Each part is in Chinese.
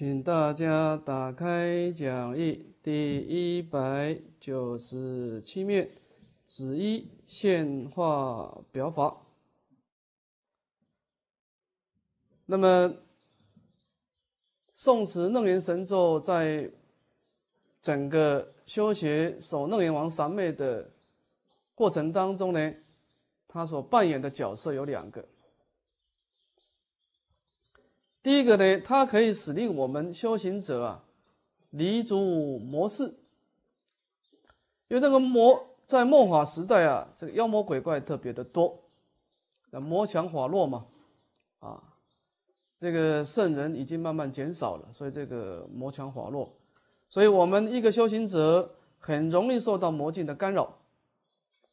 请大家打开讲义第一百九十七面，子一现画表法。那么，宋词楞严神咒在整个修学守楞严王三昧的过程当中呢，他所扮演的角色有两个。第一个呢，它可以使令我们修行者啊离诸魔事，因为这个魔在末法时代啊，这个妖魔鬼怪特别的多，那魔强法弱嘛，啊，这个圣人已经慢慢减少了，所以这个魔强法弱，所以我们一个修行者很容易受到魔境的干扰，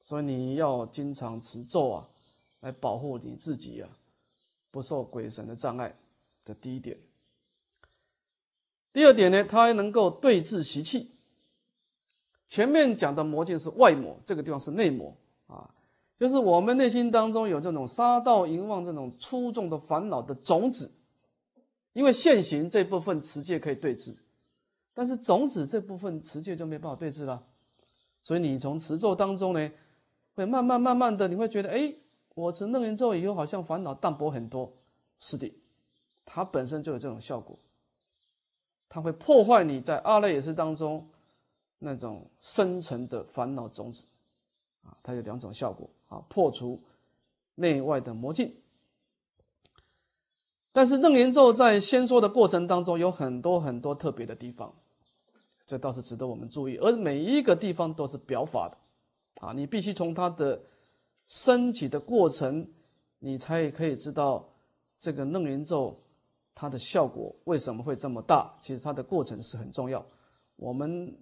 所以你要经常持咒啊，来保护你自己啊，不受鬼神的障碍。这第一点，第二点呢，它还能够对治习气。前面讲的魔镜是外魔，这个地方是内魔啊，就是我们内心当中有这种杀盗淫妄这种粗重的烦恼的种子。因为现行这部分持戒可以对治，但是种子这部分持戒就没办法对治了。所以你从持咒当中呢，会慢慢慢慢的，你会觉得，哎，我持楞严咒以后好像烦恼淡薄很多。是的。它本身就有这种效果，它会破坏你在二类也是当中那种深层的烦恼种子啊。它有两种效果啊：破除内外的魔镜。但是楞严咒在先说的过程当中有很多很多特别的地方，这倒是值得我们注意。而每一个地方都是表法的啊，你必须从它的升起的过程，你才可以知道这个楞严咒。它的效果为什么会这么大？其实它的过程是很重要。我们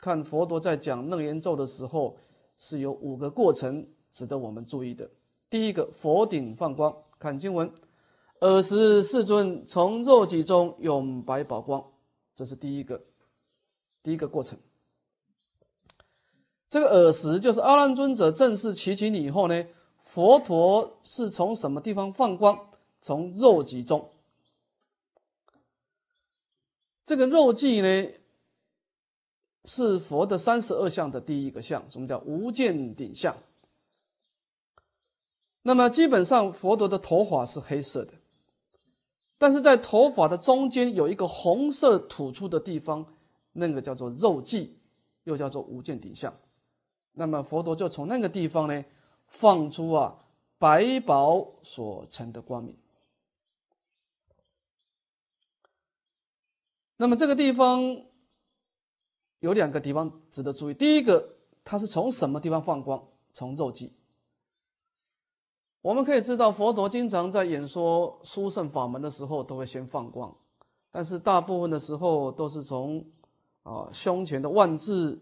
看佛陀在讲楞严咒的时候，是有五个过程值得我们注意的。第一个，佛顶放光。看经文：“尔时世尊从肉体中涌白宝光。”这是第一个，第一个过程。这个“尔时”就是阿难尊者正式起起你以后呢，佛陀是从什么地方放光？从肉体中。这个肉髻呢，是佛的三十二相的第一个相，什么叫无间顶相？那么基本上佛陀的头发是黑色的，但是在头发的中间有一个红色吐出的地方，那个叫做肉髻，又叫做无间顶相。那么佛陀就从那个地方呢，放出啊白宝所成的光明。那么这个地方有两个地方值得注意。第一个，它是从什么地方放光？从肉际。我们可以知道，佛陀经常在演说殊胜法门的时候，都会先放光，但是大部分的时候都是从啊胸前的万字，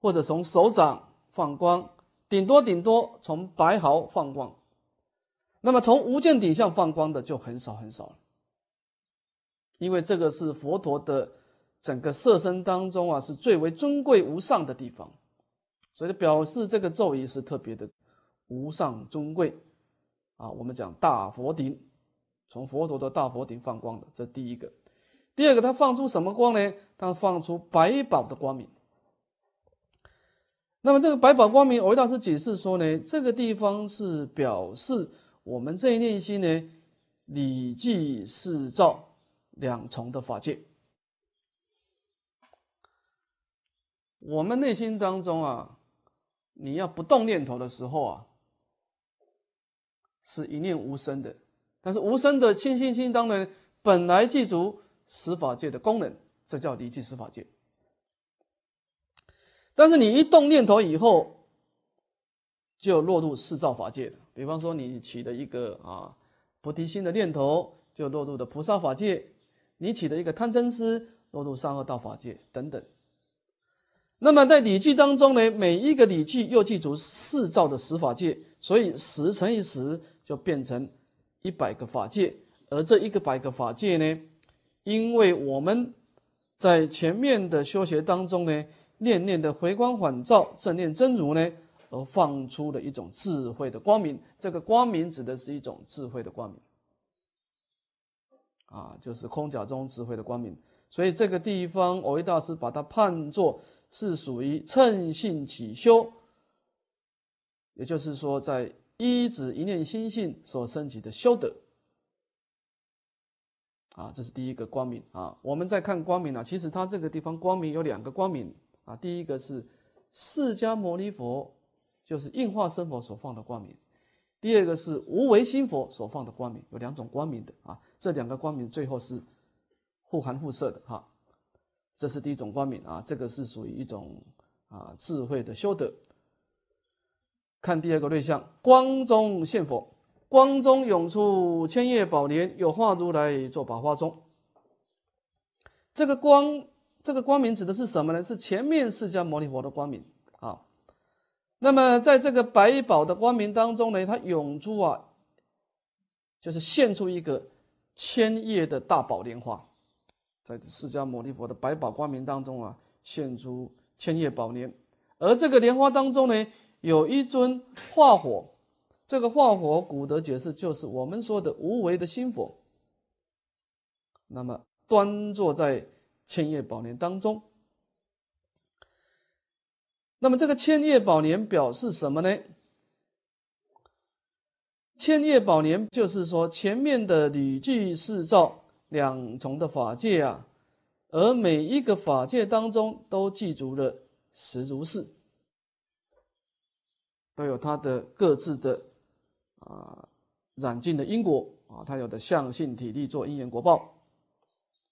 或者从手掌放光，顶多顶多从白毫放光。那么从无间顶相放光的就很少很少了。因为这个是佛陀的整个色身当中啊，是最为尊贵无上的地方，所以表示这个咒语是特别的无上尊贵啊。我们讲大佛顶，从佛陀的大佛顶放光的，这第一个。第二个，它放出什么光呢？它放出百宝的光明。那么这个百宝光明，我大师解释说呢，这个地方是表示我们这一念心呢，礼记四照。两重的法界，我们内心当中啊，你要不动念头的时候啊，是一念无声的；但是无声的清心心，当然本来具足十法界的功能，这叫离弃十法界。但是你一动念头以后，就落入四照法界了。比方说，你起的一个啊菩提心的念头，就落入的菩萨法界。你起的一个贪嗔痴，落入三恶道法界等等。那么在礼记当中呢，每一个礼记又记住四照的十法界，所以十乘以十就变成一百个法界。而这一个百个法界呢，因为我们在前面的修学当中呢，念念的回光返照正念真如呢，而放出了一种智慧的光明。这个光明指的是一种智慧的光明。啊，就是空假中智慧的光明，所以这个地方我一大师把它判作是属于乘性起修，也就是说，在一指一念心性所升起的修德。啊，这是第一个光明啊。我们再看光明啊，其实它这个地方光明有两个光明啊。第一个是释迦牟尼佛，就是应化身佛所放的光明。第二个是无为心佛所放的光明，有两种光明的啊，这两个光明最后是互含互摄的哈，这是第一种光明啊，这个是属于一种啊智慧的修德。看第二个对象，光中现佛，光中涌出千叶宝莲，有化如来做宝花中。这个光，这个光明指的是什么呢？是前面释迦牟尼佛的光明。那么，在这个百宝的光明当中呢，它涌出啊，就是现出一个千叶的大宝莲花，在释迦牟尼佛的百宝光明当中啊，现出千叶宝莲，而这个莲花当中呢，有一尊化火，这个化火古德解释就是我们说的无为的心佛，那么端坐在千叶宝莲当中。那么这个千叶宝莲表示什么呢？千叶宝莲就是说前面的语具四造两重的法界啊，而每一个法界当中都记住了十如是，都有它的各自的啊染尽的因果啊，它有的相性体力做因缘果报，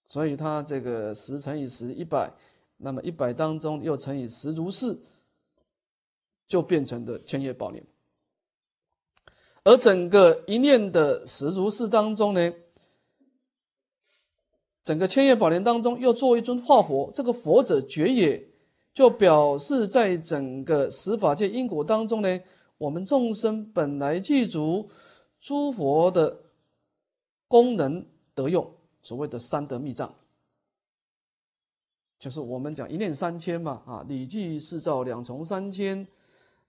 所以它这个十乘以十，一百，那么一百当中又乘以十如是。就变成的千叶宝莲，而整个一念的十如是当中呢，整个千叶宝莲当中又做一尊化佛，这个佛者觉也，就表示在整个十法界因果当中呢，我们众生本来具足诸佛的功能德用，所谓的三德密藏，就是我们讲一念三千嘛，啊，礼记四照，两重三千。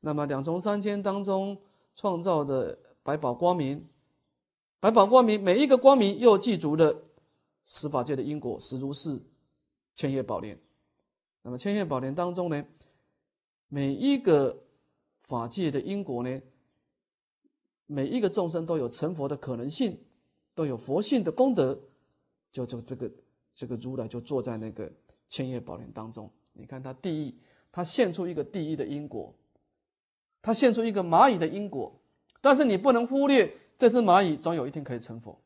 那么两重三千当中创造的百宝光明，百宝光明每一个光明又具足的十法界的因果，十如是千叶宝莲。那么千叶宝莲当中呢，每一个法界的因果呢，每一个众生都有成佛的可能性，都有佛性的功德。就就这个这个如来就坐在那个千叶宝莲当中。你看他第一，他现出一个第一的因果。他现出一个蚂蚁的因果，但是你不能忽略这只蚂蚁总有一天可以成佛。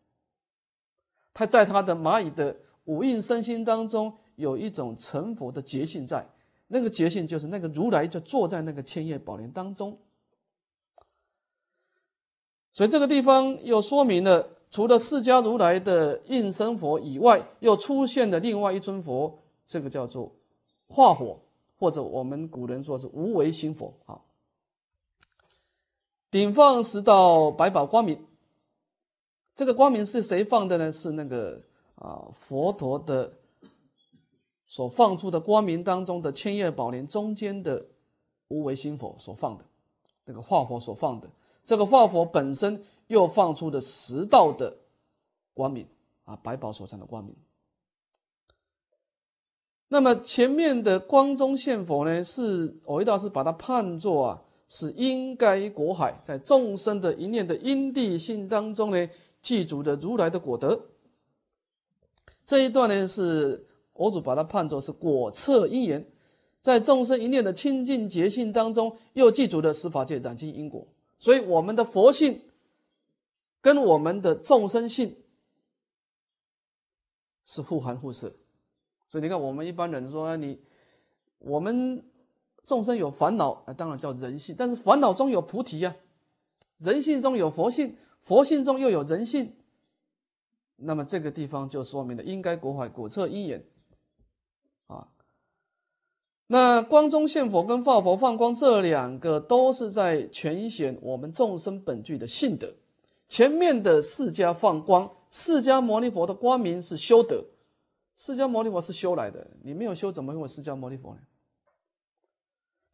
他在他的蚂蚁的五蕴身心当中有一种成佛的觉性在，那个觉性就是那个如来就坐在那个千叶宝莲当中。所以这个地方又说明了，除了释迦如来的应身佛以外，又出现了另外一尊佛，这个叫做化火，或者我们古人说是无为心佛。好。顶放十道百宝光明，这个光明是谁放的呢？是那个啊佛陀的所放出的光明当中的千叶宝莲中间的无为心佛所放的，那个化佛所放的。这个化佛本身又放出的十道的光明啊，百宝所藏的光明。那么前面的光中现佛呢，是我一道士把它判作啊。是应该果海在众生的一念的因地性当中呢，具足的如来的果德。这一段呢，是佛祖把它判作是果测因缘，在众生一念的清净觉性当中，又具足的司法界染净因果。所以我们的佛性跟我们的众生性是互含互摄。所以你看，我们一般人说你，我们。众生有烦恼，那当然叫人性；但是烦恼中有菩提呀，人性中有佛性，佛性中又有人性。那么这个地方就说明了应该国怀古测因缘啊。那光中现佛跟放佛放光这两个都是在诠显我们众生本具的性德。前面的释迦放光，释迦牟尼佛的光明是修德，释迦牟尼佛是修来的，你没有修怎么会有释迦牟尼佛呢？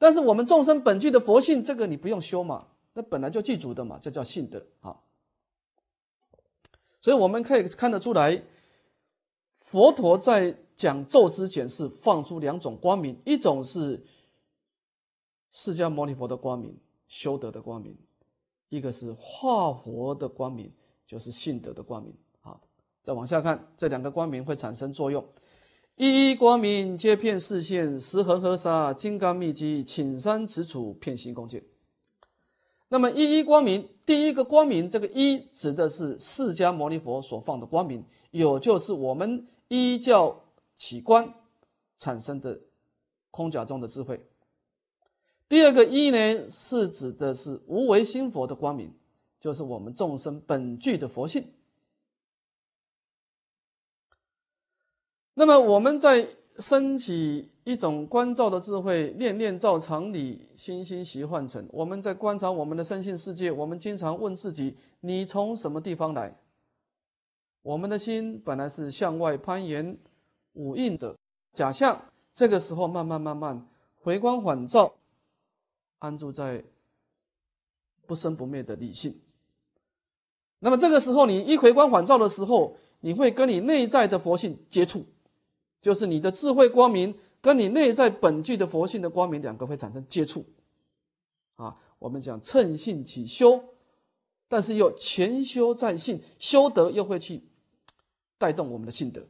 但是我们众生本具的佛性，这个你不用修嘛，那本来就具足的嘛，这叫性德啊。所以我们可以看得出来，佛陀在讲咒之前是放出两种光明，一种是释迦牟尼佛的光明，修德的光明；一个是化佛的光明，就是性德的光明啊。再往下看，这两个光明会产生作用。一一光明，皆遍四现，十恒河沙，金刚秘集，请山持杵，片行光境。那么，一一光明，第一个光明，这个一指的是释迦牟尼佛所放的光明，有就是我们依教起观产生的空假中的智慧。第二个一呢，是指的是无为心佛的光明，就是我们众生本具的佛性。那么我们在升起一种观照的智慧，念念照常理，心心习幻尘。我们在观察我们的身心世界，我们经常问自己：你从什么地方来？我们的心本来是向外攀岩五印的假象。这个时候慢慢慢慢回光返照，安住在不生不灭的理性。那么这个时候，你一回光返照的时候，你会跟你内在的佛性接触。就是你的智慧光明跟你内在本具的佛性的光明两个会产生接触，啊，我们讲乘性起修，但是又前修在性，修德又会去带动我们的性德，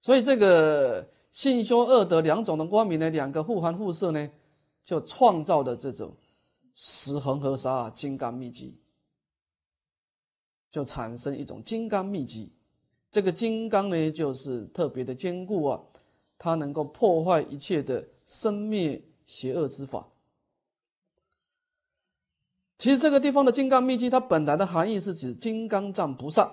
所以这个性修二德两种的光明呢，两个互含互摄呢，就创造的这种十恒河沙金刚秘籍，就产生一种金刚秘籍。这个金刚呢，就是特别的坚固啊，它能够破坏一切的生灭邪恶之法。其实这个地方的金刚秘籍，它本来的含义是指金刚藏菩萨，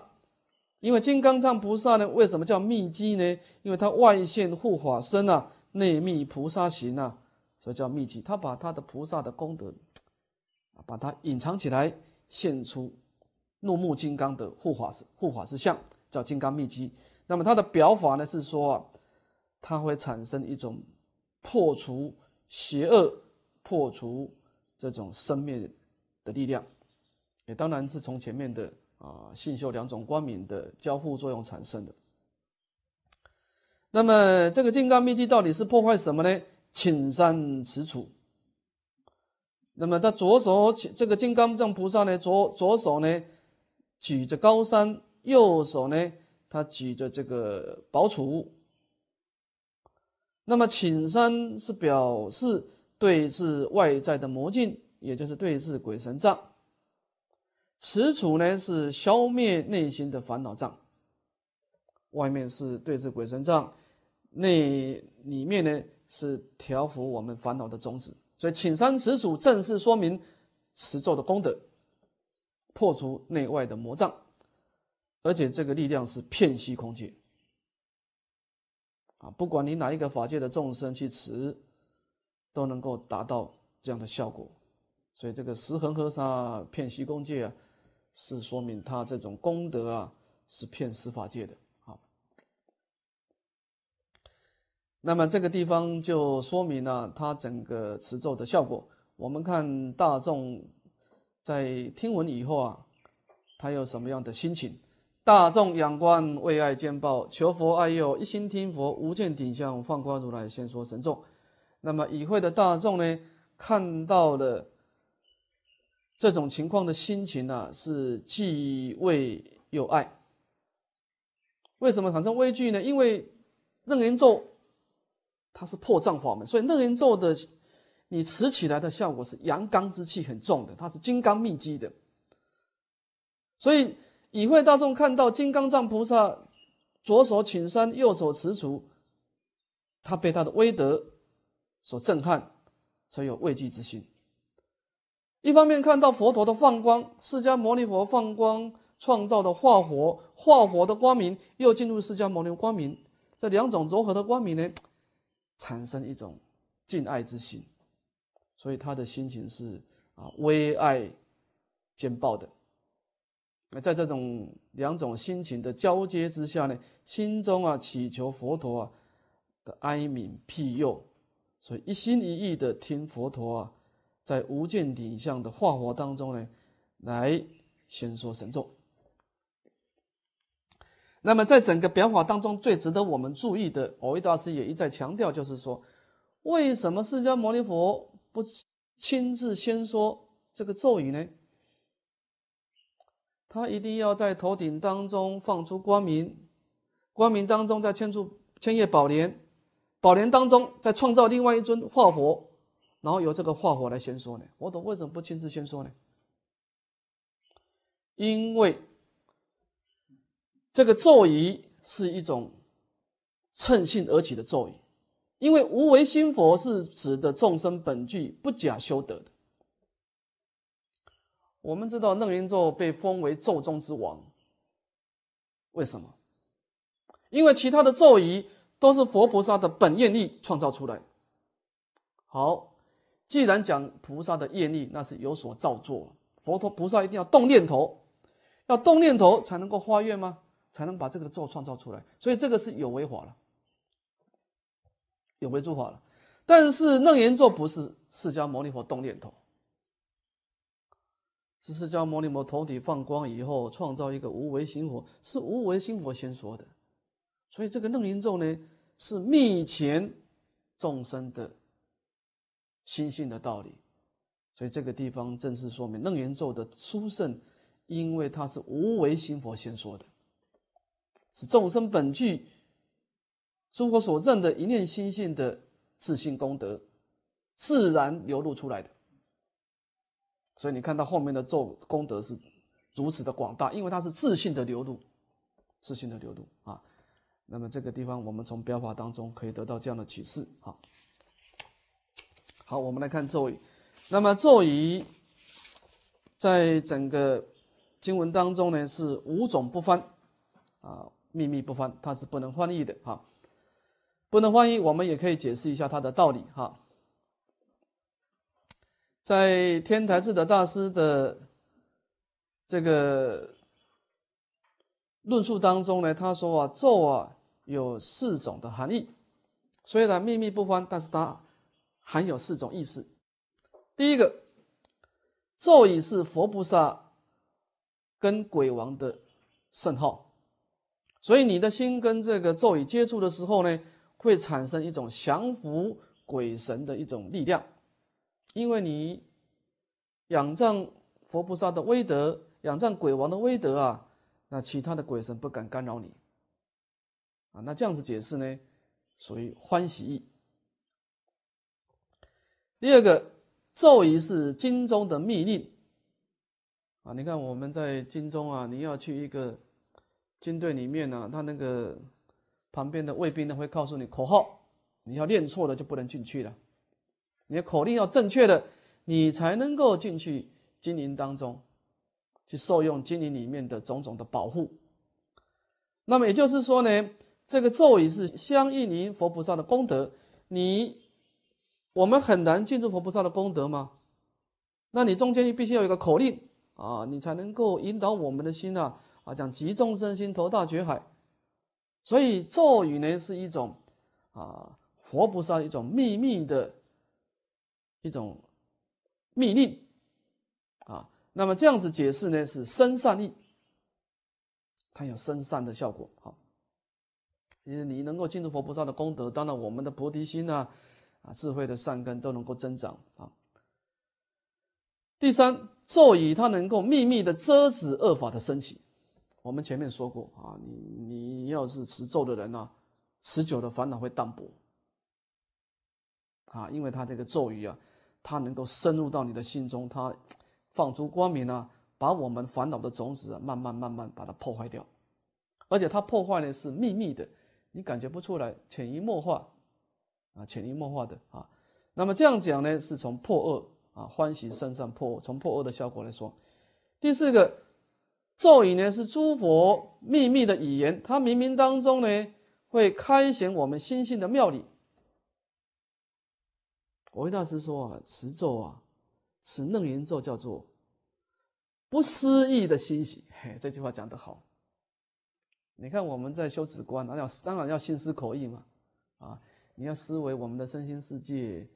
因为金刚藏菩萨呢，为什么叫秘基呢？因为它外现护法身啊，内密菩萨行啊，所以叫秘迹。他把他的菩萨的功德把它隐藏起来，现出怒目金刚的护法护法之相。叫《金刚秘笈》，那么它的表法呢是说，它会产生一种破除邪恶、破除这种生命的力量，也当然是从前面的啊信修两种光明的交互作用产生的。那么这个《金刚秘籍》到底是破坏什么呢？请善持杵，那么他左手这个金刚藏菩萨呢，左左手呢举着高山。右手呢，他举着这个宝杵。那么，请山是表示对峙外在的魔镜，也就是对峙鬼神障；持杵呢，是消灭内心的烦恼障。外面是对峙鬼神障，内里面呢是调伏我们烦恼的种子。所以，请山持杵正是说明持咒的功德，破除内外的魔障。而且这个力量是片息空界啊！不管你哪一个法界的众生去持，都能够达到这样的效果。所以这个十横河沙片息空界啊，是说明他这种功德啊，是片十法界的啊。那么这个地方就说明了他整个持咒的效果。我们看大众在听闻以后啊，他有什么样的心情？大众仰观为爱见报，求佛爱佑，一心听佛无间顶相。放光如来先说神咒，那么以会的大众呢，看到了这种情况的心情呢，是既畏又爱。为什么产生畏惧呢？因为楞严咒它是破障法门，所以楞严咒的你持起来的效果是阳刚之气很重的，它是金刚密集的，所以。已会大众看到金刚藏菩萨左手请山，右手持杵，他被他的威德所震撼，才有畏惧之心。一方面看到佛陀的放光，释迦牟尼佛放光创造的化火，化火的光明又进入释迦牟尼光明，这两种柔和的光明呢，产生一种敬爱之心，所以他的心情是啊，为爱兼报的。那在这种两种心情的交接之下呢，心中啊祈求佛陀的哀悯庇佑，所以一心一意的听佛陀啊，在无间顶相的化佛当中呢，来宣说神咒。那么在整个表法当中，最值得我们注意的，阿育大师也一再强调，就是说，为什么释迦牟尼佛不亲自宣说这个咒语呢？他一定要在头顶当中放出光明，光明当中再牵出千叶宝莲，宝莲当中再创造另外一尊化佛，然后由这个化佛来宣说呢。我懂为什么不亲自宣说呢？因为这个咒仪是一种乘兴而起的咒语，因为无为心佛是指的众生本具不假修得的。我们知道，楞严咒被封为咒中之王。为什么？因为其他的咒仪都是佛菩萨的本愿力创造出来。好，既然讲菩萨的愿力，那是有所造作。佛陀菩萨一定要动念头，要动念头才能够化愿吗？才能把这个咒创造出来。所以这个是有为法了，有为诸法了。但是楞严咒不是释迦牟尼佛动念头。十四迦牟尼佛头体放光以后，创造一个无为心佛，是无为心佛先说的，所以这个楞严咒呢，是密前众生的心性的道理，所以这个地方正是说明楞严咒的殊胜，因为它是无为心佛先说的，是众生本具诸佛所证的一念心性的自性功德，自然流露出来的。所以你看到后面的咒功德是如此的广大，因为它是自信的流露，自信的流露啊。那么这个地方，我们从标法当中可以得到这样的启示。啊。好，我们来看咒语。那么咒语在整个经文当中呢，是五种不翻啊，秘密不翻，它是不能翻译的。哈，不能翻译，我们也可以解释一下它的道理。哈。在天台寺的大师的这个论述当中呢，他说啊，咒啊有四种的含义，虽然秘密不欢，但是它含有四种意思。第一个，咒语是佛菩萨跟鬼王的圣号，所以你的心跟这个咒语接触的时候呢，会产生一种降服鬼神的一种力量。因为你仰仗佛菩萨的威德，仰仗鬼王的威德啊，那其他的鬼神不敢干扰你啊。那这样子解释呢，属于欢喜意。第二个，咒语是经中的密令啊。你看我们在军中啊，你要去一个军队里面呢，他那个旁边的卫兵呢会告诉你口号，你要念错了就不能进去了。你的口令要正确的，你才能够进去经营当中，去受用经营里面的种种的保护。那么也就是说呢，这个咒语是相应您佛菩萨的功德，你我们很难进入佛菩萨的功德吗？那你中间必须有一个口令啊，你才能够引导我们的心啊啊，讲集中生心头大觉海。所以咒语呢是一种啊佛菩萨一种秘密的。一种密令啊，那么这样子解释呢，是生善力，它有生善的效果。好，因为你能够进入佛菩萨的功德，当然我们的菩提心呐，啊智慧的善根都能够增长啊。第三，咒语它能够秘密的遮止恶法的升起。我们前面说过啊，你你要是持咒的人呢，持久的烦恼会淡薄啊，因为它这个咒语啊。它能够深入到你的心中，它放出光明啊，把我们烦恼的种子慢慢慢慢把它破坏掉，而且它破坏呢是秘密的，你感觉不出来，潜移默化啊，潜移默化的啊。那么这样讲呢，是从破恶啊，欢喜身上破恶，从破恶的效果来说。第四个，咒语呢是诸佛秘密的语言，它冥冥当中呢会开显我们心性的妙理。我维大师说：“啊，持咒啊，持楞严咒叫做不思议的欣喜。”嘿，这句话讲得好。你看，我们在修止观，当然要当然要心思口意嘛。啊，你要思维我们的身心世界，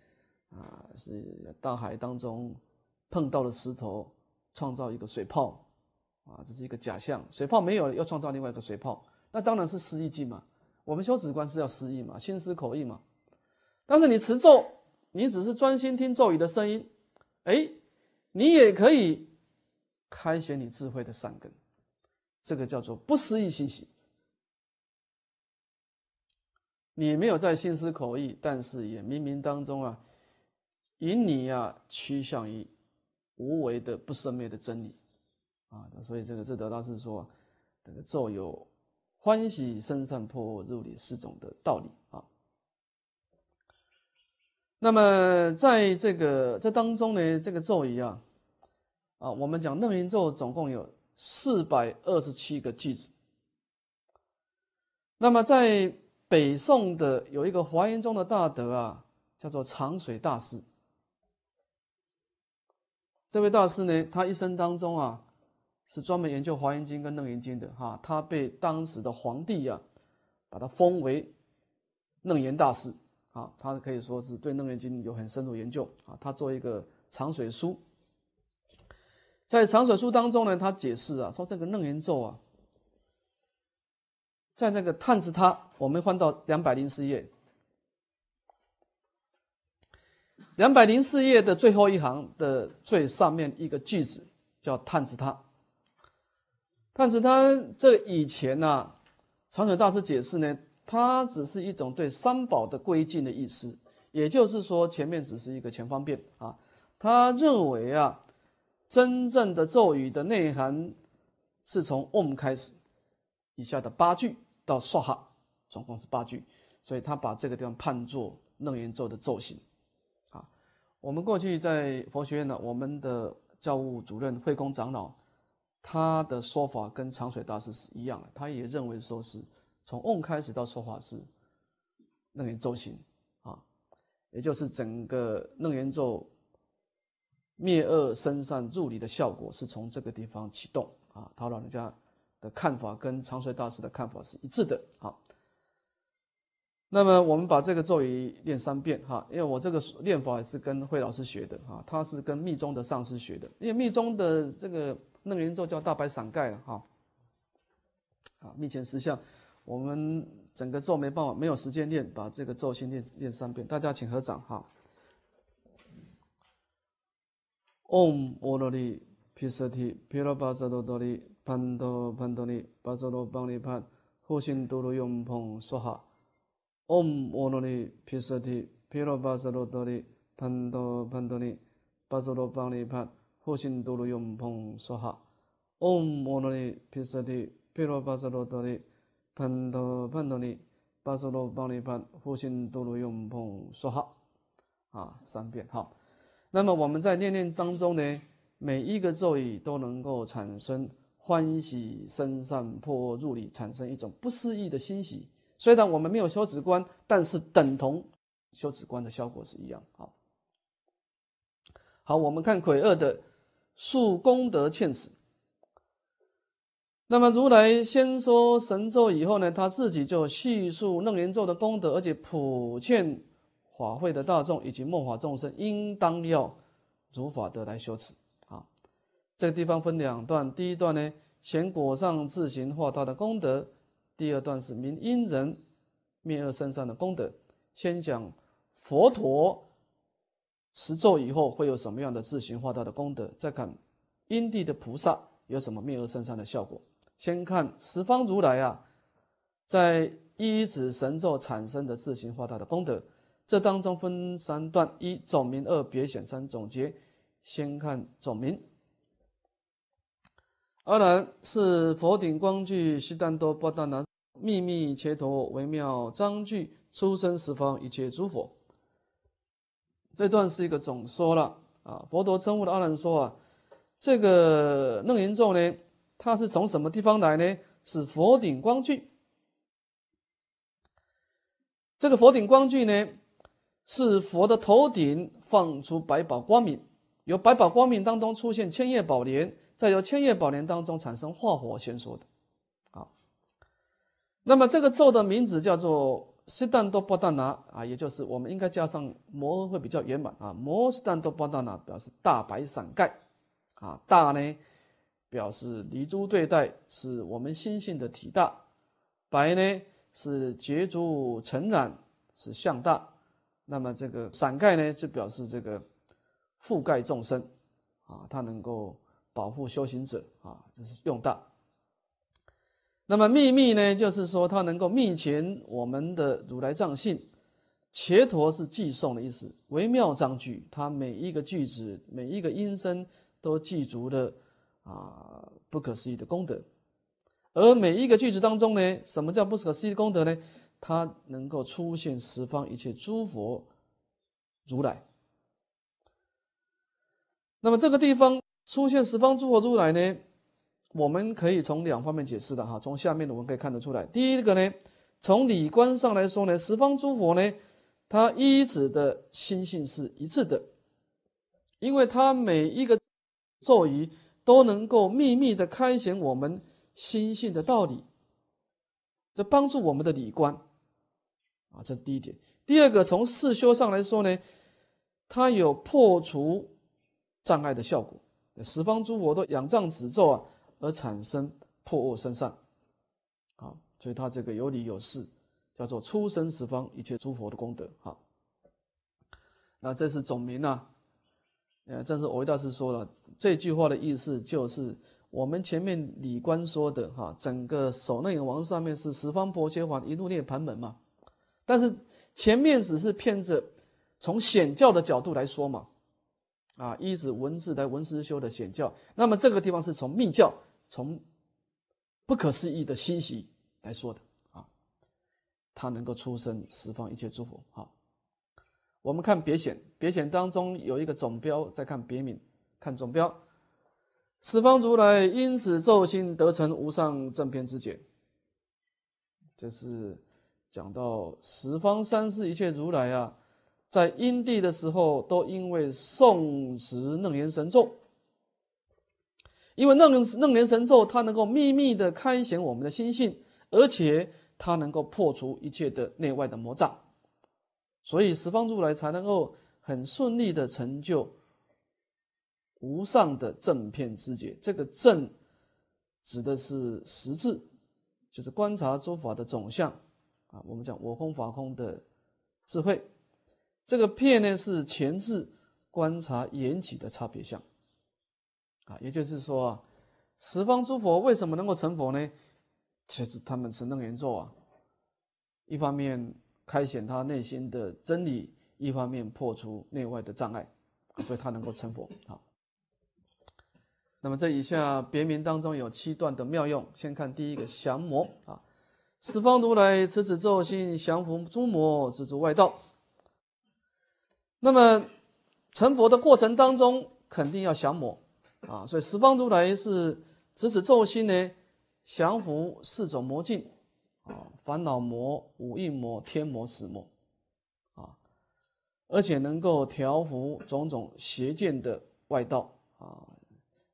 啊，是大海当中碰到了石头，创造一个水泡，啊，这是一个假象，水泡没有，了，要创造另外一个水泡，那当然是思意境嘛。我们修止观是要思意嘛，心思口意嘛。但是你持咒。你只是专心听咒语的声音，哎，你也可以开显你智慧的善根。这个叫做不思议信息。你没有在心思口意，但是也冥冥当中啊，引你啊趋向于无为的不生灭的真理啊。所以这个智德大师说，这个咒有欢喜生善坡入理四种的道理。那么，在这个这当中呢，这个咒语啊，啊，我们讲楞严咒总共有四百二十七个句子。那么，在北宋的有一个华严宗的大德啊，叫做长水大师。这位大师呢，他一生当中啊，是专门研究华严经跟楞严经的哈。他被当时的皇帝呀，把他封为楞严大师。好，他可以说是对楞严经有很深入研究啊。他做一个长水书，在长水书当中呢，他解释啊，说这个楞严咒啊，在那个探字他，我们翻到两百零四页，两百零四页的最后一行的最上面一个句子叫探字他”。探字他这以前呢，长水大师解释呢。它只是一种对三宝的归敬的意思，也就是说，前面只是一个前方便啊。他认为啊，真正的咒语的内涵是从 om 开始，以下的八句到 sha，总共是八句，所以他把这个地方判作楞严咒的咒型。啊。我们过去在佛学院呢，我们的教务主任慧公长老，他的说法跟长水大师是一样的，他也认为说是。从瓮开始到说法是楞严咒心啊，也就是整个楞严咒灭恶生善入理的效果是从这个地方启动啊。他老人家的看法跟长水大师的看法是一致的。好，那么我们把这个咒语练三遍哈，因为我这个练法也是跟慧老师学的哈，他是跟密宗的上师学的，因为密宗的这个楞严咒叫大白伞盖了哈，啊，密前实相。我们整个咒没办法，没有时间念，把这个咒先念念三遍。大家请合掌哈。Om Vrindra Pishati Piro Basrdo Dri Pandra Pandra Dri Basrdo Bangri Pat Hushin Dru Yongpon Shaha。Om Vrindra Pishati Piro Basrdo Dri Pandra Pandra Dri Basrdo Bangri Pat Hushin Dru Yongpon Shaha。Om Vrindra Pishati Piro Basrdo Dri 喷陀喷陀利巴苏罗巴利班护心多罗用蓬说好，啊，三遍好。那么我们在念念当中呢，每一个咒语都能够产生欢喜生善破入里，产生一种不思议的欣喜。虽然我们没有修止观，但是等同修止观的效果是一样。好，好，我们看癸二的述功德欠死。那么如来先说神咒以后呢，他自己就细述楞严咒的功德，而且普劝法会的大众以及梦法众生应当要如法的来修持。啊，这个地方分两段，第一段呢显果上自行化他的功德，第二段是明因人灭恶身善的功德。先讲佛陀持咒以后会有什么样的自行化他的功德，再看因地的菩萨有什么灭恶身善的效果。先看十方如来啊，在一子神咒产生的自行化大的功德，这当中分三段：一总名，二别显，三总结。先看总名，阿难是佛顶光具悉达多波达南秘密切陀微妙章句，出生十方一切诸佛。这段是一个总说了啊，佛陀称呼的阿难说啊，这个楞严咒呢。它是从什么地方来呢？是佛顶光具。这个佛顶光具呢，是佛的头顶放出百宝光明，由百宝光明当中出现千叶宝莲，再由千叶宝莲当中产生化火现说的。啊，那么这个咒的名字叫做悉旦多波旦拿啊，也就是我们应该加上摩会比较圆满啊，摩悉旦多波旦拿表示大白伞盖啊，大呢。表示离诸对待，是我们心性的体大；白呢是觉诸尘染，是相大。那么这个伞盖呢，就表示这个覆盖众生，啊，它能够保护修行者，啊，就是用大。那么秘密呢，就是说它能够秘前我们的如来藏性。切陀是寄送的意思，微妙藏句，它每一个句子，每一个音声都记足的。啊，不可思议的功德。而每一个句子当中呢，什么叫不可思议的功德呢？它能够出现十方一切诸佛如来。那么这个地方出现十方诸佛如来呢，我们可以从两方面解释的哈。从下面的我们可以看得出来，第一个呢，从理观上来说呢，十方诸佛呢，他依止的心性是一致的，因为他每一个咒语。都能够秘密的开显我们心性的道理，这帮助我们的理观啊，这是第一点。第二个，从四修上来说呢，它有破除障碍的效果。十方诸佛都仰仗此咒啊，而产生破恶生善啊，所以它这个有理有事，叫做出生十方一切诸佛的功德好。那这是总名呢。呃，正是维大师说了这句话的意思，就是我们前面李观说的哈，整个首内王上面是十方佛皆往一路涅盘门嘛。但是前面只是偏着从显教的角度来说嘛，啊，一指文字来文思修的显教。那么这个地方是从密教，从不可思议的欣喜来说的啊，他能够出生十方一切诸佛好。我们看别显，别显当中有一个总标，再看别名，看总标。十方如来因此咒心得成无上正片之解，这是讲到十方三世一切如来啊，在因地的时候都因为诵持楞严神咒，因为楞楞严神咒它能够秘密的开显我们的心性，而且它能够破除一切的内外的魔障。所以十方诸来才能够很顺利的成就无上的正片之解。这个正指的是实质，就是观察诸法的总相啊。我们讲我空法空的智慧。这个片呢是前置观察缘起的差别相啊。也就是说啊，十方诸佛为什么能够成佛呢？其实他们是楞严咒啊。一方面。开显他内心的真理，一方面破除内外的障碍，所以他能够成佛啊。那么这以下别名当中有七段的妙用，先看第一个降魔啊，十方如来持此咒心降伏诸魔，止诸外道。那么成佛的过程当中，肯定要降魔啊，所以十方如来是持此咒心呢，降伏四种魔境。啊，烦恼魔、五蕴魔、天魔、死魔，啊，而且能够调伏种种邪见的外道，啊，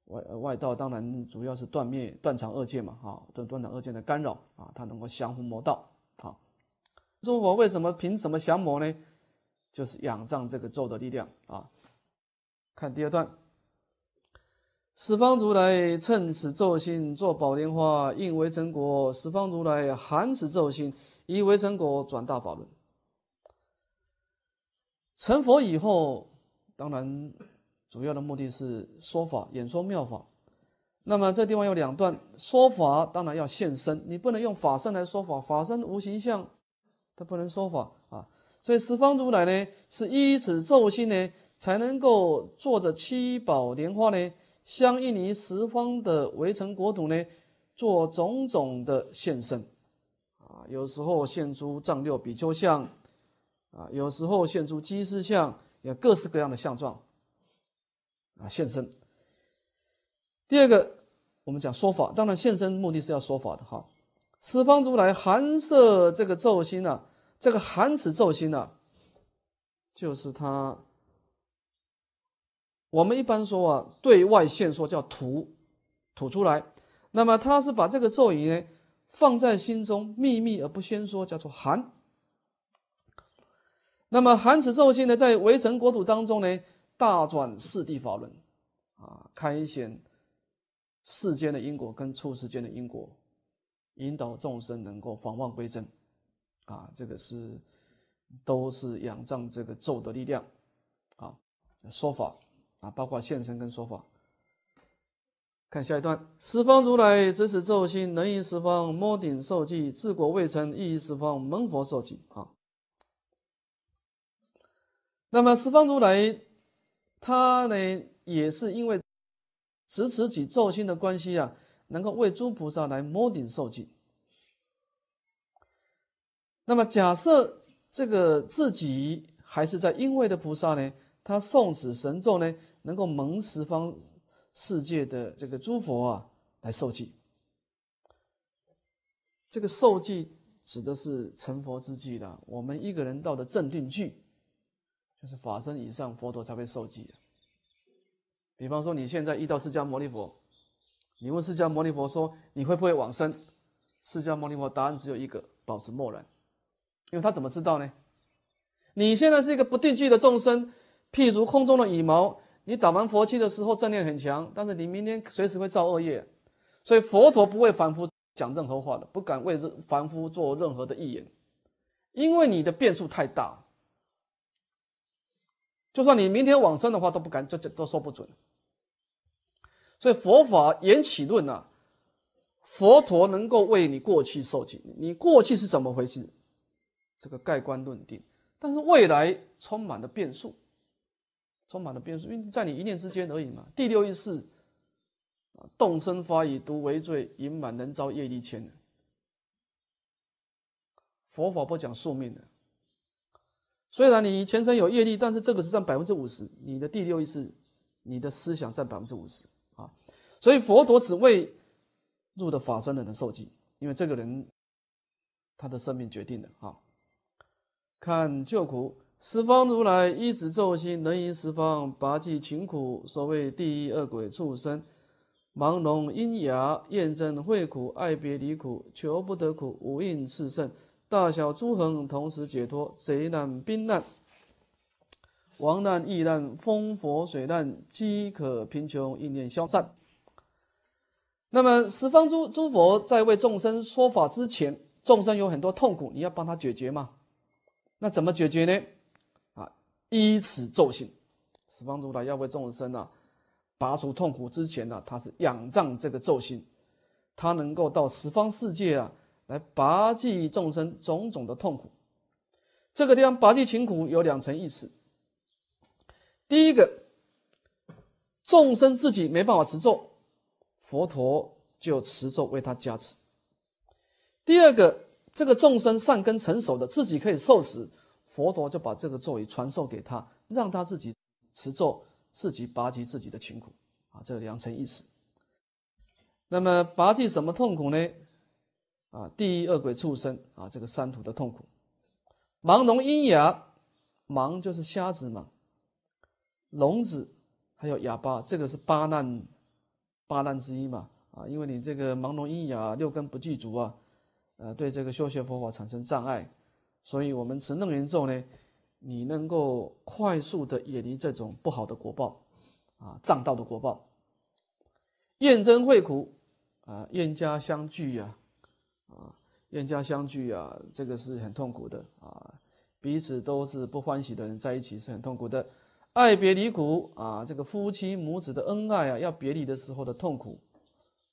外外道当然主要是断灭断肠二见嘛，哈，断断肠二见的干扰，啊，它能够降伏魔道，啊，诸佛为什么凭什么降魔呢？就是仰仗这个咒的力量，啊，看第二段。十方如来趁此咒心做宝莲花，应为成果；十方如来含此咒心，以为成果转大法轮。成佛以后，当然主要的目的是说法，演说妙法。那么这地方有两段说法，当然要现身，你不能用法身来说法，法身无形象，他不能说法啊。所以十方如来呢，是依此咒心呢，才能够坐着七宝莲花呢。向印尼十方的围城国土呢，做种种的现身，啊，有时候现出藏六比丘像，啊，有时候现出鸡师像，也各式各样的相状，啊，现身。第二个，我们讲说法，当然现身目的是要说法的哈。十方如来寒舍这个咒心呢，这个寒此咒心呢，就是他。我们一般说啊，对外现说叫吐，吐出来；那么他是把这个咒语呢，放在心中，秘密而不宣说，叫做含。那么含此咒心呢，在围城国土当中呢，大转四地法轮，啊，开显世间的因果跟出世间的因果，引导众生能够返望归真，啊，这个是都是仰仗这个咒的力量，啊，说法。啊，包括现身跟说法。看下一段，十方如来执此咒心，能于十方摩顶受记，治国未成，亦于十方蒙佛受记啊。那么十方如来，他呢也是因为持持起咒心的关系啊，能够为诸菩萨来摸顶受记。那么假设这个自己还是在因为的菩萨呢？他送此神咒呢，能够蒙十方世界的这个诸佛啊来受记。这个受记指的是成佛之际的。我们一个人到的正定聚，就是法身以上佛陀才会受记。比方说，你现在遇到释迦牟尼佛，你问释迦牟尼佛说你会不会往生，释迦牟尼佛答案只有一个，保持默然，因为他怎么知道呢？你现在是一个不定聚的众生。譬如空中的羽毛，你打完佛气的时候正念很强，但是你明天随时会造恶业，所以佛陀不会反复讲任何话的，不敢为凡夫做任何的预言，因为你的变数太大。就算你明天往生的话，都不敢就就都说不准。所以佛法缘起论啊，佛陀能够为你过去受尽你过去是怎么回事，这个盖棺论定，但是未来充满了变数。充满了变数，因为在你一念之间而已嘛。第六意是动身发以毒为罪，隐满能招业力牵佛法不讲宿命的，虽然你前生有业力，但是这个是占百分之五十。你的第六意识，你的思想占百分之五十啊。所以佛陀只为入的法身的人受记，因为这个人他的生命决定的啊。看旧苦。十方如来依此咒心，能迎十方拔济勤苦。所谓地狱恶鬼畜生、盲聋阴哑、厌憎会苦、爱别离苦、求不得苦、无应自胜、大小诸恒同时解脱。贼难、兵难、亡难、疫难、风火水难、饥渴贫穷，一念消散。那么十方诸诸佛在为众生说法之前，众生有很多痛苦，你要帮他解决嘛？那怎么解决呢？依此咒心，十方如来要为众生啊拔除痛苦之前呢，他是仰仗这个咒心，他能够到十方世界啊来拔济众生种种的痛苦。这个地方拔济情苦有两层意思。第一个，众生自己没办法持咒，佛陀就持咒为他加持。第二个，这个众生善根成熟的自己可以受持。佛陀就把这个座椅传授给他，让他自己持咒，自己拔济自己的情苦啊，这两层意思。那么拔济什么痛苦呢？啊，地狱恶鬼畜生啊，这个三途的痛苦，盲聋喑哑，盲就是瞎子嘛，聋子还有哑巴，这个是八难，八难之一嘛啊，因为你这个盲聋喑哑，六根不具足啊，呃，对这个修学佛法产生障碍。所以我们持楞严咒呢，你能够快速的远离这种不好的果报，啊，障道的果报。厌憎会苦啊，厌家相聚啊，啊，厌家相聚啊，这个是很痛苦的啊，彼此都是不欢喜的人在一起是很痛苦的。爱别离苦啊，这个夫妻母子的恩爱啊，要别离的时候的痛苦，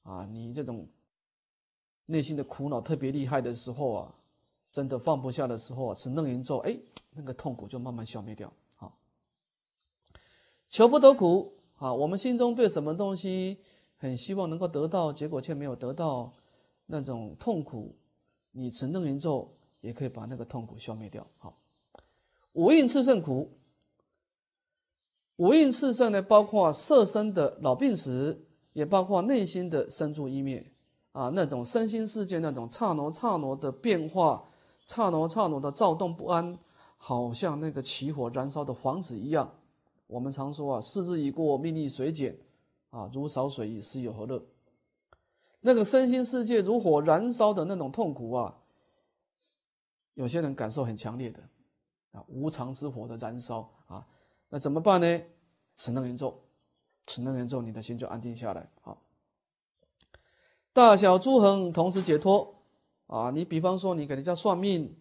啊，你这种内心的苦恼特别厉害的时候啊。真的放不下的时候啊，持楞严咒，哎，那个痛苦就慢慢消灭掉。好，求不得苦啊，我们心中对什么东西很希望能够得到，结果却没有得到，那种痛苦，你持楞严咒也可以把那个痛苦消灭掉。好，五蕴炽盛苦，五蕴炽盛呢，包括色身的老病死，也包括内心的生住意灭啊，那种身心世界那种刹那刹那的变化。刹挪刹挪的躁动不安，好像那个起火燃烧的房子一样。我们常说啊，事日已过，命逆水减，啊，如少水已失，有何乐？那个身心世界如火燃烧的那种痛苦啊，有些人感受很强烈的，啊，无常之火的燃烧啊，那怎么办呢？此能延咒，此能延咒，你的心就安定下来。好，大小诸恒同时解脱。啊，你比方说你给人家算命，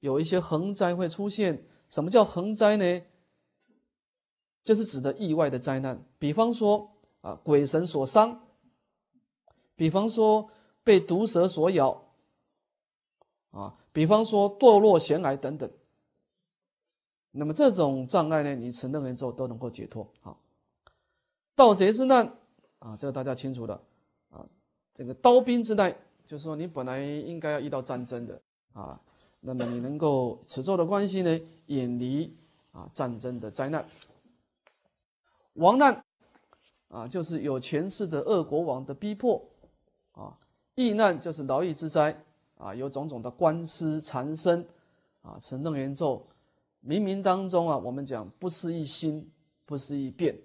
有一些横灾会出现。什么叫横灾呢？就是指的意外的灾难，比方说啊鬼神所伤，比方说被毒蛇所咬，啊，比方说堕落悬癌等等。那么这种障碍呢，你承认了之后都能够解脱。好，盗贼之难啊，这个大家清楚的啊，这个刀兵之难。就是说，你本来应该要遇到战争的啊，那么你能够持咒的关系呢，远离啊战争的灾难、亡难啊，就是有前世的恶国王的逼迫啊；易难就是劳役之灾啊，有种种的官司缠身啊，持楞严咒，冥冥当中啊，我们讲不思一心，不思一变，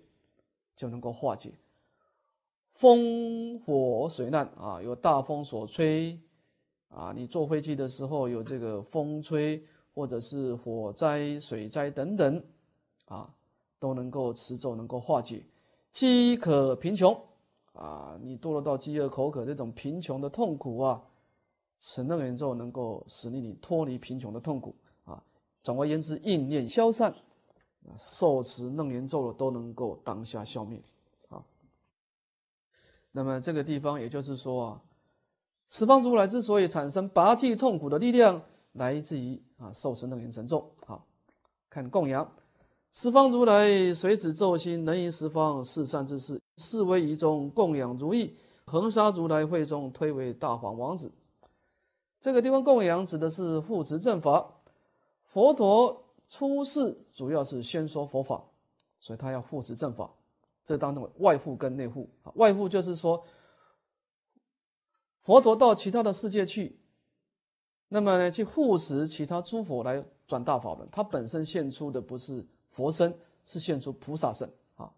就能够化解。风火水难啊，有大风所吹，啊，你坐飞机的时候有这个风吹，或者是火灾、水灾等等，啊，都能够持咒能够化解。饥渴贫穷啊，你堕落到饥饿、口渴这种贫穷的痛苦啊，持楞严咒能够使你你脱离贫穷的痛苦啊。总而言之，应念消散，受持楞严咒的都能够当下消灭。那么这个地方，也就是说啊，十方如来之所以产生拔济痛苦的力量，来自于啊，受持楞严神咒。好，看供养，十方如来随子昼心，能于十方四善之事，四威仪中供养如意，恒沙如来会中推为大王王子。这个地方供养指的是护持正法。佛陀出世主要是宣说佛法，所以他要护持正法。这当中，外护跟内护啊，外护就是说，佛陀到其他的世界去，那么呢，去护持其他诸佛来转大法门。他本身现出的不是佛身，是现出菩萨身啊。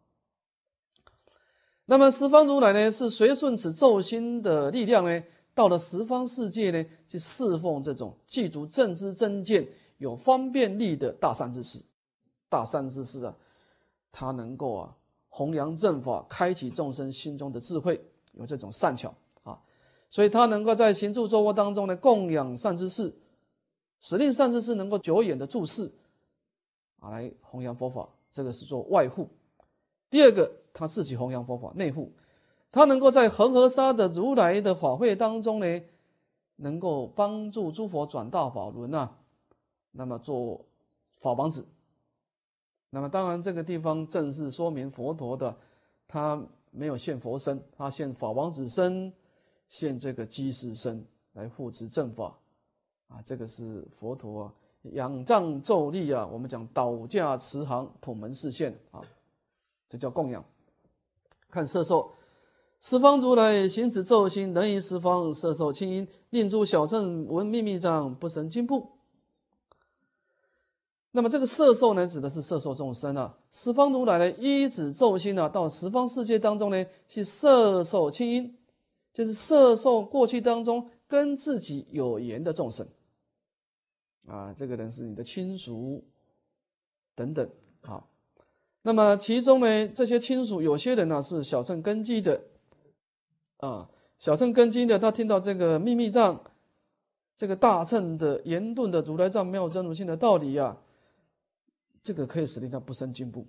那么十方如来呢，是随顺此咒心的力量呢，到了十方世界呢，去侍奉这种具足正知正见、有方便力的大善知识，大善知识啊，他能够啊。弘扬正法，开启众生心中的智慧，有这种善巧啊，所以他能够在行住坐卧当中呢供养善知识，使令善知识能够久远的注视啊，来弘扬佛法，这个是做外护。第二个，他自己弘扬佛法内护，他能够在恒河沙的如来的法会当中呢，能够帮助诸佛转大法轮啊，那么做法王子。那么当然，这个地方正是说明佛陀的，他没有现佛身，他现法王子身，现这个居士身来护持正法，啊，这个是佛陀啊，仰仗咒力啊，我们讲倒驾慈航，普门示现啊，这叫供养。看色受，十方如来行此咒心，能于十方色受清音，令诸小乘闻秘密藏，不生惊怖。那么这个摄受呢，指的是摄受众生啊。十方如来呢，一指众心呢，到十方世界当中呢，是摄受清音，就是摄受过去当中跟自己有缘的众生啊。这个人是你的亲属等等。好，那么其中呢，这些亲属有些人呢是小乘根基的啊，小乘根基的，他听到这个秘密藏、这个大乘的言顿的如来藏妙真如性的道理啊。这个可以使令他不生进步。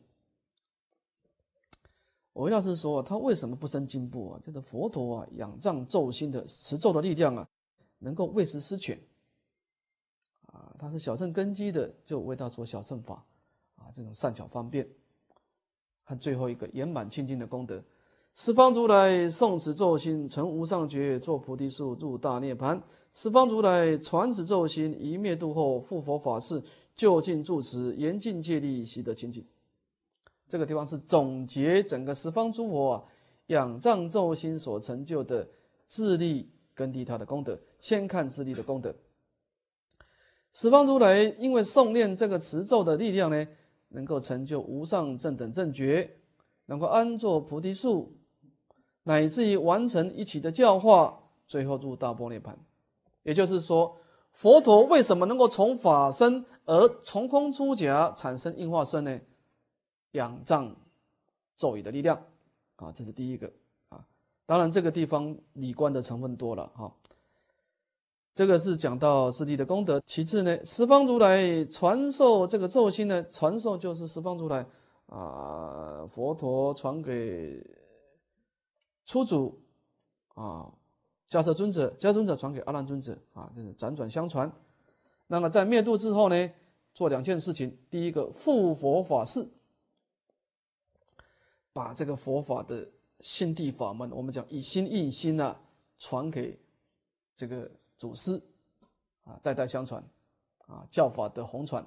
我大师说：“他为什么不生进步啊？就是佛陀啊，仰仗咒心的持咒的力量啊，能够为食施犬啊。他是小乘根基的，就为他所说小乘法啊，这种善巧方便。看最后一个圆满清净的功德，十方如来诵此咒心，成无上觉，作菩提树，入大涅盘。十方如来传此咒心，一灭度后，复佛法事。”就近住持，严禁戒律习得清净。这个地方是总结整个十方诸佛啊仰仗咒心所成就的智力，根据他的功德。先看智力的功德。十方如来因为诵念这个持咒的力量呢，能够成就无上正等正觉，能够安坐菩提树，乃至于完成一起的教化，最后入大波涅盘。也就是说。佛陀为什么能够从法身而从空出假，产生应化身呢？仰仗咒语的力量啊，这是第一个啊。当然，这个地方理观的成分多了哈。这个是讲到师弟的功德。其次呢，十方如来传授这个咒心呢，传授就是十方如来啊，佛陀传给初祖啊。迦涉尊者，迦尊者传给阿难尊者啊，这是辗转相传。那么在灭度之后呢，做两件事情：第一个复佛法事，把这个佛法的心地法门，我们讲以心印心啊，传给这个祖师啊，代代相传啊，教法的红传；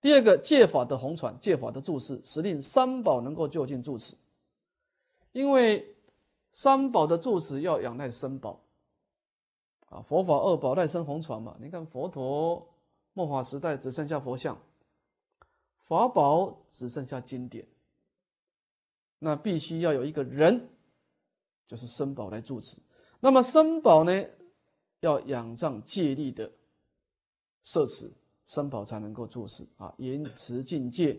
第二个戒法的红传，戒法的注释，使令三宝能够就近住持，因为。三宝的住持要仰赖僧宝，啊，佛法二宝赖僧弘传嘛。你看佛陀末法时代只剩下佛像，法宝只剩下经典，那必须要有一个人，就是僧宝来住持。那么僧宝呢，要仰仗戒力的摄持，僧宝才能够住持啊，言持境界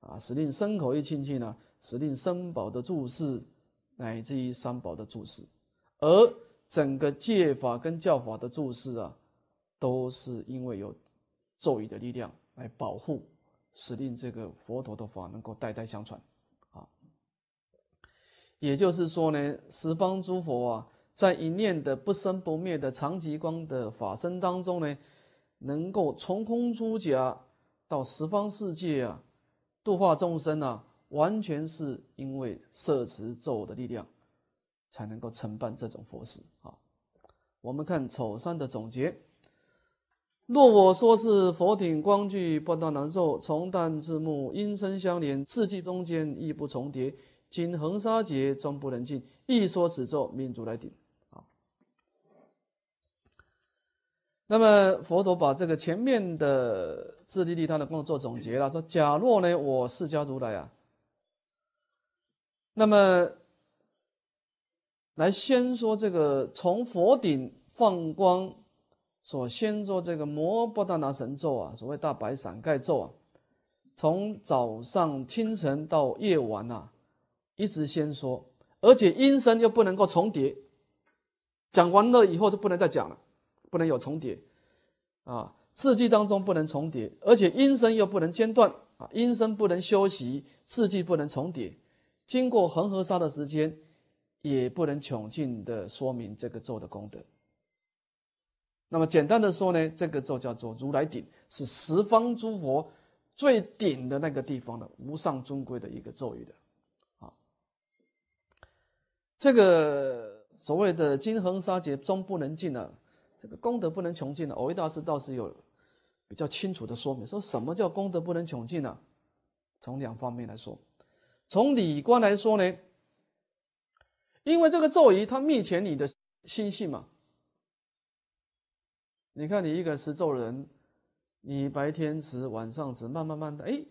啊，使令僧口一清净呢，使令僧宝的住持。乃至于三宝的注释，而整个戒法跟教法的注释啊，都是因为有咒语的力量来保护，使令这个佛陀的法能够代代相传，啊，也就是说呢，十方诸佛啊，在一念的不生不灭的长极光的法身当中呢，能够从空出家到十方世界啊，度化众生啊。完全是因为摄持咒的力量，才能够承办这种佛事啊。我们看丑三的总结：若我说是佛顶光聚，不但难受，从旦至暮，音声相连，四季中间亦不重叠。今横沙劫终不能尽。一说此咒，命主来顶啊。那么佛陀把这个前面的自利利他的工作做总结了，说：假若呢，我释迦如来啊，那么，来先说这个从佛顶放光，所先说这个摩诃那罗神咒啊，所谓大白伞盖咒啊，从早上清晨到夜晚呐，一直先说，而且音声又不能够重叠，讲完了以后就不能再讲了，不能有重叠，啊，四季当中不能重叠，而且音声又不能间断啊，音声不能休息，四季不能重叠。经过恒河沙的时间，也不能穷尽的说明这个咒的功德。那么简单的说呢，这个咒叫做如来顶，是十方诸佛最顶的那个地方的无上尊贵的一个咒语的。啊，这个所谓的金恒沙劫终不能尽呢，这个功德不能穷尽呢。藕益大师倒是有比较清楚的说明，说什么叫功德不能穷尽呢？从两方面来说。从理观来说呢，因为这个咒语它面前你的心性嘛。你看你一个持咒人，你白天持，晚上持，慢慢慢的，哎，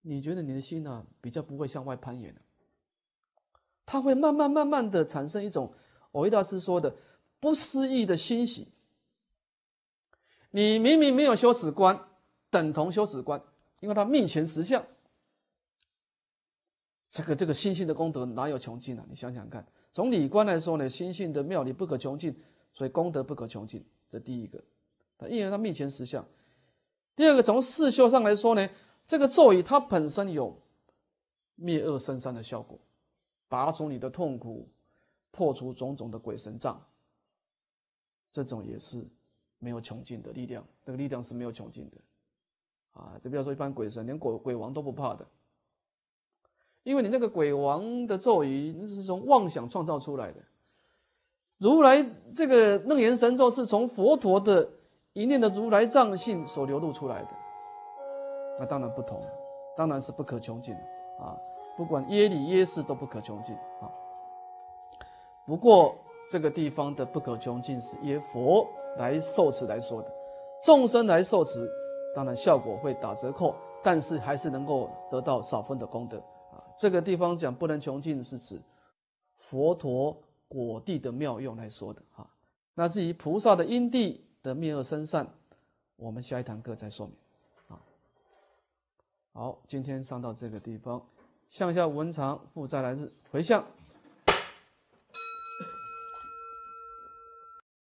你觉得你的心呢比较不会向外攀缘它他会慢慢慢慢的产生一种，我一大师说的不思议的欣喜。你明明没有修止观，等同修止观，因为它面前实相。这个这个心性的功德哪有穷尽呢？你想想看，从理观来说呢，心性的妙理不可穷尽，所以功德不可穷尽。这第一个，因为他面前实相。第二个，从四修上来说呢，这个咒语它本身有灭恶生善的效果，拔除你的痛苦，破除种种的鬼神障，这种也是没有穷尽的力量。这个力量是没有穷尽的，啊，这比如说一般鬼神连鬼鬼王都不怕的。因为你那个鬼王的咒语，那是从妄想创造出来的；如来这个楞严神咒，是从佛陀的一念的如来藏性所流露出来的，那当然不同，当然是不可穷尽的啊！不管耶里耶世都不可穷尽啊。不过这个地方的不可穷尽是耶佛来受持来说的，众生来受持，当然效果会打折扣，但是还是能够得到少分的功德。这个地方讲不能穷尽，是指佛陀果地的妙用来说的哈。那至于菩萨的因地的灭恶生善，我们下一堂课再说明。啊，好，今天上到这个地方，向下文藏，复再来日回向。